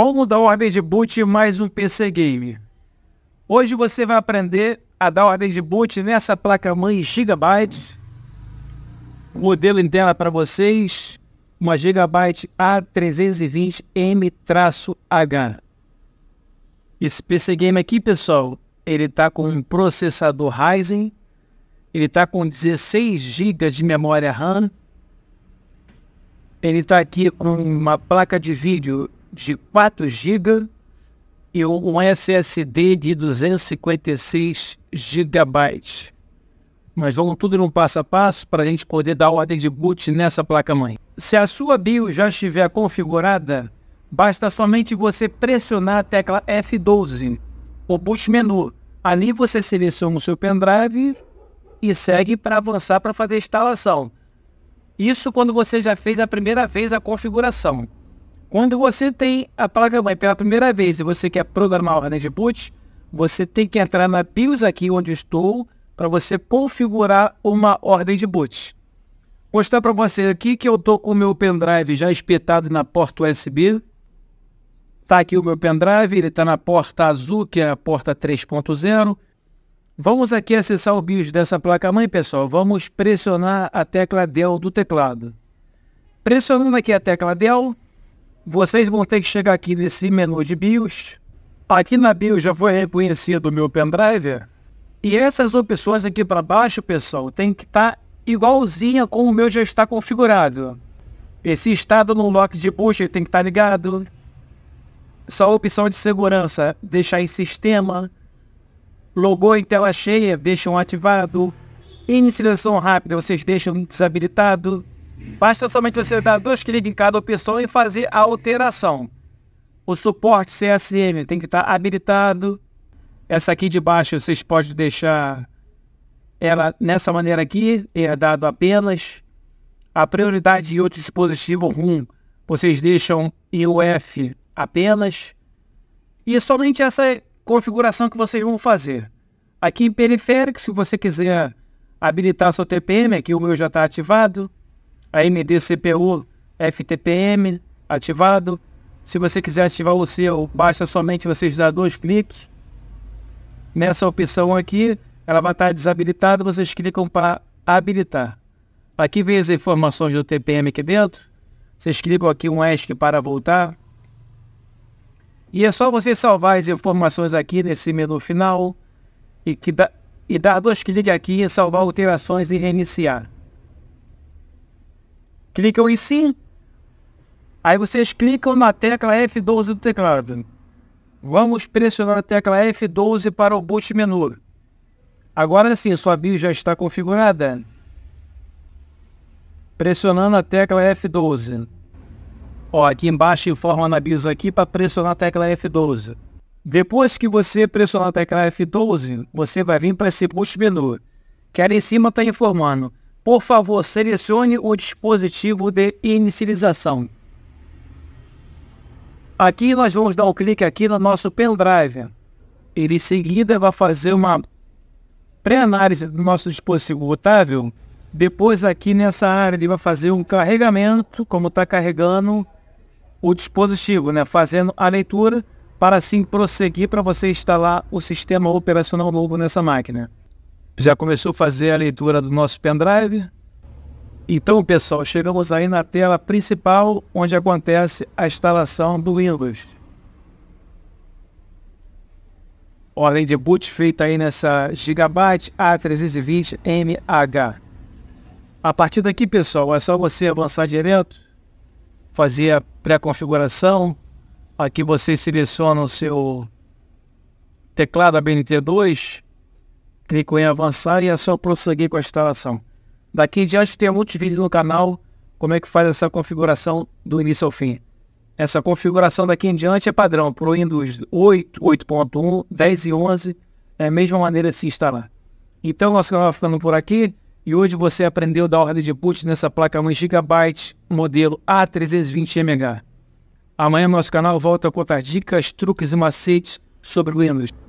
Como dar ordem de boot em mais um PC Game. Hoje você vai aprender a dar ordem de boot nessa placa-mãe Gigabyte. Modelo em tela para vocês, uma Gigabyte A320M-H. Esse PC Game aqui, pessoal, ele está com um processador Ryzen, ele está com 16 GB de memória RAM, ele está aqui com uma placa de vídeo de 4 GB e um SSD de 256 GB. Mas vamos tudo no passo a passo para a gente poder dar ordem de boot nessa placa-mãe. Se a sua BIOS já estiver configurada, basta somente você pressionar a tecla F12, o boot menu. Ali você seleciona o seu pendrive e segue para avançar para fazer a instalação. Isso quando você já fez a primeira vez a configuração. Quando você tem a placa-mãe pela primeira vez e você quer programar a ordem de boot, você tem que entrar na BIOS aqui onde estou para você configurar uma ordem de boot. Vou mostrar para você aqui que eu estou com o meu pendrive já espetado na porta USB. Está aqui o meu pendrive, ele está na porta azul, que é a porta 3.0. Vamos aqui acessar o BIOS dessa placa-mãe, pessoal. Vamos pressionar a tecla DEL do teclado. Pressionando aqui a tecla DEL, vocês vão ter que chegar aqui nesse menu de BIOS. Aqui na BIOS já foi reconhecido o meu pendrive. E essas opções aqui para baixo, pessoal, tem que estar tá igualzinha como o meu já está configurado. Esse estado no lock de busca tem que estar tá ligado. Essa opção de segurança, deixar em sistema. Logo em tela cheia, deixam ativado. Inicialização rápida, vocês deixam desabilitado. Basta somente você dar dois cliques em cada opção e fazer a alteração. O suporte CSM tem que estar habilitado. Essa aqui de baixo vocês podem deixar ela nessa maneira aqui, herdado é apenas. A prioridade e outro dispositivo RUM vocês deixam UF apenas. E é somente essa configuração que vocês vão fazer. Aqui em periférico, se você quiser habilitar seu TPM, aqui o meu já está ativado. AMD CPU FTPM ativado. Se você quiser ativar o seu, basta somente vocês dar dois cliques. Nessa opção aqui, ela vai estar desabilitada, vocês clicam para habilitar. Aqui vem as informações do TPM aqui dentro. Vocês clicam aqui um ESC para voltar. E é só você salvar as informações aqui nesse menu final e, que dá, e dar dois cliques aqui em salvar alterações e reiniciar clicam em sim. Aí vocês clicam na tecla F12 do teclado. Vamos pressionar a tecla F12 para o boot menu. Agora sim, sua BIOS já está configurada. Pressionando a tecla F12. Ó, aqui embaixo informa na BIOS aqui para pressionar a tecla F12. Depois que você pressionar a tecla F12, você vai vir para esse boot menu. Que ali em cima está informando por favor, selecione o dispositivo de inicialização. Aqui nós vamos dar um clique aqui no nosso pendrive. Ele em seguida vai fazer uma pré-análise do nosso dispositivo botável. Depois aqui nessa área ele vai fazer um carregamento, como está carregando o dispositivo, né? fazendo a leitura para assim prosseguir para você instalar o sistema operacional novo nessa máquina já começou a fazer a leitura do nosso pendrive. Então, pessoal, chegamos aí na tela principal onde acontece a instalação do Windows. Ordem de boot feita aí nessa Gigabyte A320MH. A partir daqui, pessoal, é só você avançar direto, fazer a pré-configuração. Aqui você seleciona o seu teclado ABNT2, Clique em avançar e é só prosseguir com a instalação. Daqui em diante tem muitos vídeos no canal como é que faz essa configuração do início ao fim. Essa configuração daqui em diante é padrão para o Windows 8, 8.1, 10 e 11, é a mesma maneira de se instalar. Então, nosso canal vai ficando por aqui e hoje você aprendeu da ordem de boot nessa placa 1 GB modelo A320MH. Amanhã nosso canal volta a contar dicas, truques e macetes sobre o Windows.